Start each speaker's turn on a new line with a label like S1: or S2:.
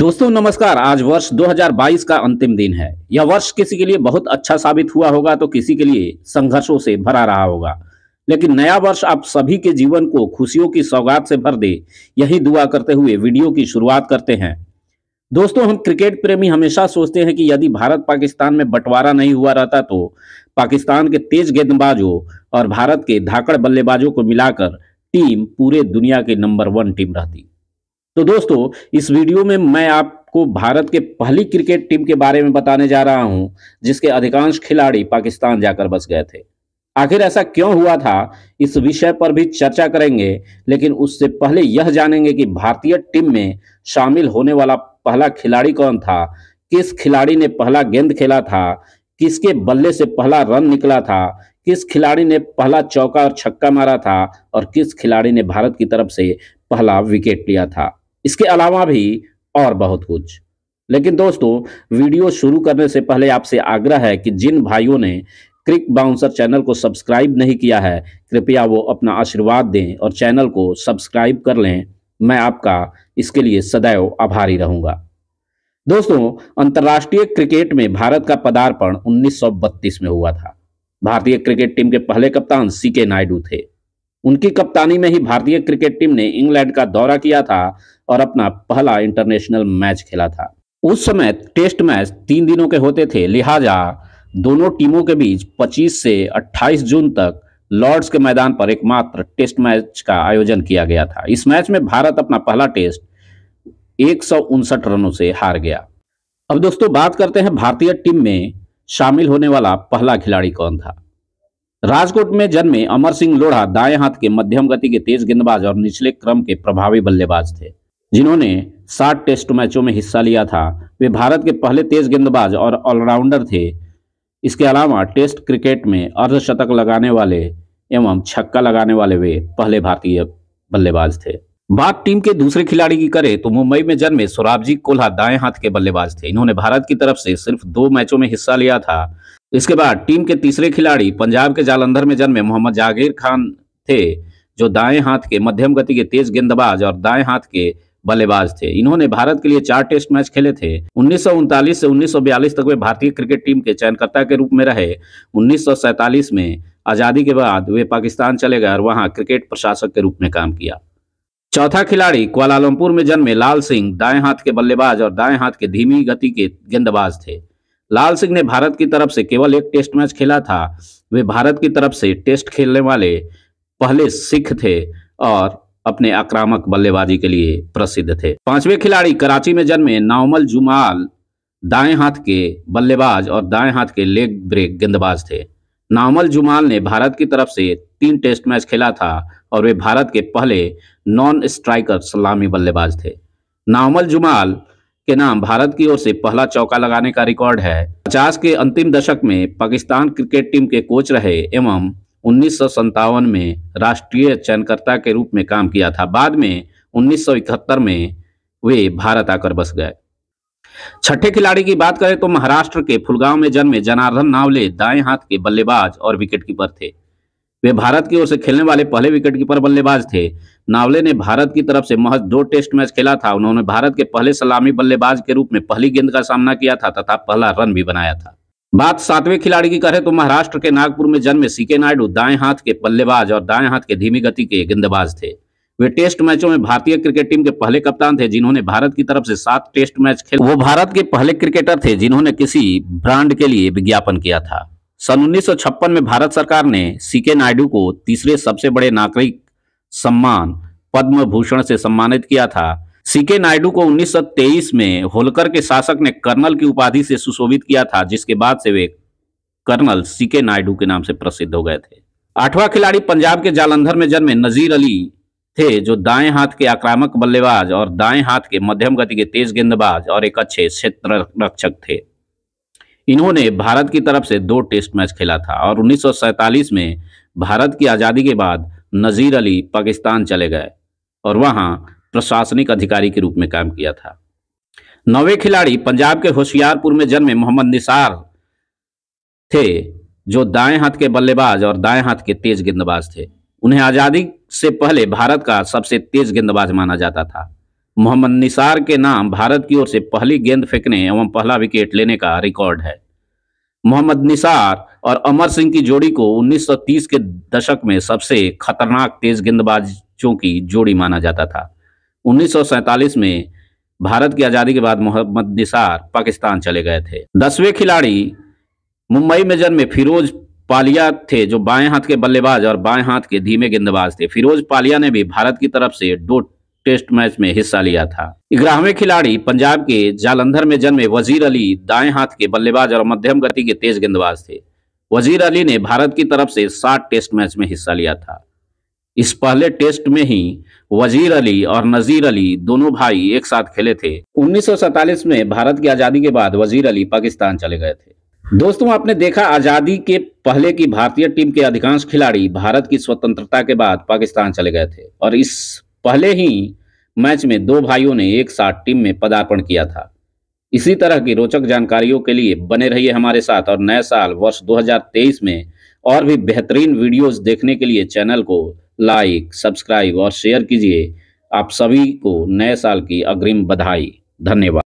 S1: दोस्तों नमस्कार आज वर्ष 2022 का अंतिम दिन है यह वर्ष किसी के लिए बहुत अच्छा साबित हुआ होगा तो किसी के लिए संघर्षों से भरा रहा होगा लेकिन नया वर्ष आप सभी के जीवन को खुशियों की सौगात से भर दे यही दुआ करते हुए वीडियो की शुरुआत करते हैं दोस्तों हम क्रिकेट प्रेमी हमेशा सोचते हैं कि यदि भारत पाकिस्तान में बंटवारा नहीं हुआ रहता तो पाकिस्तान के तेज गेंदबाजों और भारत के धाकड़ बल्लेबाजों को मिलाकर टीम पूरे दुनिया की नंबर वन टीम रहती तो दोस्तों इस वीडियो में मैं आपको भारत के पहली क्रिकेट टीम के बारे में बताने जा रहा हूं जिसके अधिकांश खिलाड़ी पाकिस्तान जाकर बस गए थे आखिर ऐसा क्यों हुआ था इस विषय पर भी चर्चा करेंगे लेकिन उससे पहले यह जानेंगे कि भारतीय टीम में शामिल होने वाला पहला खिलाड़ी कौन था किस खिलाड़ी ने पहला गेंद खेला था किसके बल्ले से पहला रन निकला था किस खिलाड़ी ने पहला चौका और छक्का मारा था और किस खिलाड़ी ने भारत की तरफ से पहला विकेट लिया था इसके अलावा भी और बहुत कुछ लेकिन दोस्तों वीडियो शुरू करने से पहले आपसे आग्रह है कि जिन भाइयों ने क्रिक बाउंसर चैनल को सब्सक्राइब नहीं किया है कृपया वो अपना आशीर्वाद दें और चैनल को सब्सक्राइब कर लें मैं आपका इसके लिए सदैव आभारी रहूंगा दोस्तों अंतर्राष्ट्रीय क्रिकेट में भारत का पदार्पण 1932 में हुआ था भारतीय क्रिकेट टीम के पहले कप्तान सी के नायडू थे उनकी कप्तानी में ही भारतीय क्रिकेट टीम ने इंग्लैंड का दौरा किया था और अपना पहला इंटरनेशनल मैच खेला था उस समय टेस्ट मैच तीन दिनों के होते थे लिहाजा दोनों टीमों के बीच 25 से 28 जून तक लॉर्ड्स के मैदान पर एकमात्र टेस्ट मैच का आयोजन किया गया था इस मैच में भारत अपना पहला टेस्ट एक रनों से हार गया अब दोस्तों बात करते हैं भारतीय टीम में शामिल होने वाला पहला खिलाड़ी कौन था राजकोट में जन्मे अमर सिंह लोढ़ा दाएं हाथ के मध्यम गति के तेज गेंदबाज और निचले क्रम के प्रभावी बल्लेबाज थे जिन्होंने सात टेस्ट मैचों में हिस्सा लिया था वे भारत के पहले तेज गेंदबाज और ऑलराउंडर थे इसके अलावा टेस्ट क्रिकेट में अर्धशतक लगाने वाले एवं छक्का लगाने वाले वे पहले भारतीय बल्लेबाज थे बात टीम के दूसरे खिलाड़ी की करें तो मुंबई में जन्मे सोराबजी कोल्हा दाएं हाथ के बल्लेबाज थे इन्होंने भारत की तरफ से सिर्फ दो मैचों में हिस्सा लिया था इसके बाद टीम के तीसरे खिलाड़ी पंजाब के जालंधर में जन्मे मोहम्मद जागीर खान थे जो दाएं हाथ के मध्यम गति के तेज गेंदबाज और दाएं हाथ के बल्लेबाज थे इन्होंने भारत के लिए चार टेस्ट मैच खेले थे उन्नीस से उन्नीस तक वे भारतीय क्रिकेट टीम के चयनकर्ता के रूप में रहे उन्नीस में आज़ादी के बाद वे पाकिस्तान चले गए और वहां क्रिकेट प्रशासक के रूप में काम किया चौथा खिलाड़ी क्वालालमपुर में जन्मे लाल सिंह दाएं हाथ के बल्लेबाज और दाएं हाथ के धीमी गति के गेंदबाज थे लाल सिंह ने भारत की तरफ से केवल एक टेस्ट मैच खेला था वे भारत की तरफ से टेस्ट खेलने वाले पहले सिख थे और अपने आक्रामक बल्लेबाजी के लिए प्रसिद्ध थे पांचवें खिलाड़ी कराची में जन्मे नावमल जुमाल दाएं हाथ के बल्लेबाज और दाएं हाथ के लेग ब्रेक गेंदबाज थे नावमल जुमाल ने भारत की तरफ से तीन टेस्ट मैच खेला था और वे भारत के पहले नॉन स्ट्राइकर सलामी बल्लेबाज थे नावमल जुमाल के नाम भारत की ओर से पहला चौका लगाने का रिकॉर्ड है पचास के अंतिम दशक में पाकिस्तान क्रिकेट टीम के कोच रहे एवं उन्नीस में राष्ट्रीय चयनकर्ता के रूप में काम किया था बाद में उन्नीस में वे भारत आकर बस गए छठे खिलाड़ी की बात करें तो महाराष्ट्र के फुलगांव में जन्मे जनार्दन नावले दाएं हाथ के बल्लेबाज और विकेटकीपर थे वे भारत की ओर से खेलने वाले पहले विकेटकीपर बल्लेबाज थे नावले ने भारत की तरफ से महज दो टेस्ट मैच खेला था उन्होंने भारत के पहले सलामी बल्लेबाज के रूप में पहली गेंद का सामना किया था तथा पहला रन भी बनाया था बात सातवें खिलाड़ी की करें तो महाराष्ट्र के नागपुर में जन्मे सीके नायडू दाएं हाथ के बल्लेबाज और दाएं हाथ के धीमी गति के गेंदबाज थे वे टेस्ट मैचों में भारतीय क्रिकेट टीम के पहले कप्तान थे जिन्होंने भारत की तरफ से सात टेस्ट मैच खेले वो भारत के पहले क्रिकेटर थे जिन्होंने किसी ब्रांड के लिए विज्ञापन किया था सन उन्नीस में भारत सरकार ने सीके नायडू को तीसरे सबसे बड़े नागरिक सम्मान पद्म भूषण से सम्मानित किया था सीके नायडू को 1923 में होलकर के शासक ने कर्नल की उपाधि से सुशोभित किया था जिसके बाद से वे कर्नल सीके नायडू के नाम से प्रसिद्ध हो गए थे आठवां खिलाड़ी पंजाब के जालंधर में जन्मे नजीर अली थे जो दाएं हाथ के आक्रामक बल्लेबाज और दाएं हाथ के मध्यम गति के तेज गेंदबाज और एक अच्छे क्षेत्र रक्षक थे इन्होंने भारत की तरफ से दो टेस्ट मैच खेला था और उन्नीस में भारत की आज़ादी के बाद नज़ीर अली पाकिस्तान चले गए और वहां प्रशासनिक अधिकारी के रूप में काम किया था नौवे खिलाड़ी पंजाब के होशियारपुर में जन्मे मोहम्मद निसार थे जो दाएं हाथ के बल्लेबाज और दाएं हाथ के तेज गेंदबाज थे उन्हें आज़ादी से पहले भारत का सबसे तेज गेंदबाज माना जाता था मोहम्मद निसार के नाम भारत की ओर से पहली गेंद फेंकने एवं पहला विकेट लेने का रिकॉर्ड है मोहम्मद निसार और अमर सिंह की जोड़ी को 1930 के दशक में सबसे खतरनाक तेज गेंदबाजों की जोड़ी माना जाता था 1947 में भारत की आज़ादी के बाद मोहम्मद निसार पाकिस्तान चले गए थे दसवें खिलाड़ी मुंबई में जन्मे फिरोज पालिया थे जो बाएं हाथ के बल्लेबाज और बाएं हाथ के धीमे गेंदबाज थे फिरोज पालिया ने भी भारत की तरफ से दो टेस्ट मैच में हिस्सा लिया था ग्यारहवें खिलाड़ी पंजाब के जालंधर में जन्मे वजीर अली दाएं हाथ के बल्लेबाज और मध्यम गति के तेज गेंदबाज थे वजीर अली ने भारत की तरफ से सात टेस्ट मैच में हिस्सा लिया था इस पहले टेस्ट में ही वजीर अली और नजीर अली दोनों भाई एक साथ खेले थे उन्नीस में भारत की आज़ादी के बाद वजीर अली पाकिस्तान चले गए थे दोस्तों आपने देखा आज़ादी के पहले की भारतीय टीम के अधिकांश खिलाड़ी भारत की स्वतंत्रता के बाद पाकिस्तान चले गए थे और इस पहले ही मैच में दो भाइयों ने एक साथ टीम में पदार्पण किया था इसी तरह की रोचक जानकारियों के लिए बने रहिए हमारे साथ और नए साल वर्ष 2023 में और भी बेहतरीन वीडियोस देखने के लिए चैनल को लाइक सब्सक्राइब और शेयर कीजिए आप सभी को नए साल की अग्रिम बधाई धन्यवाद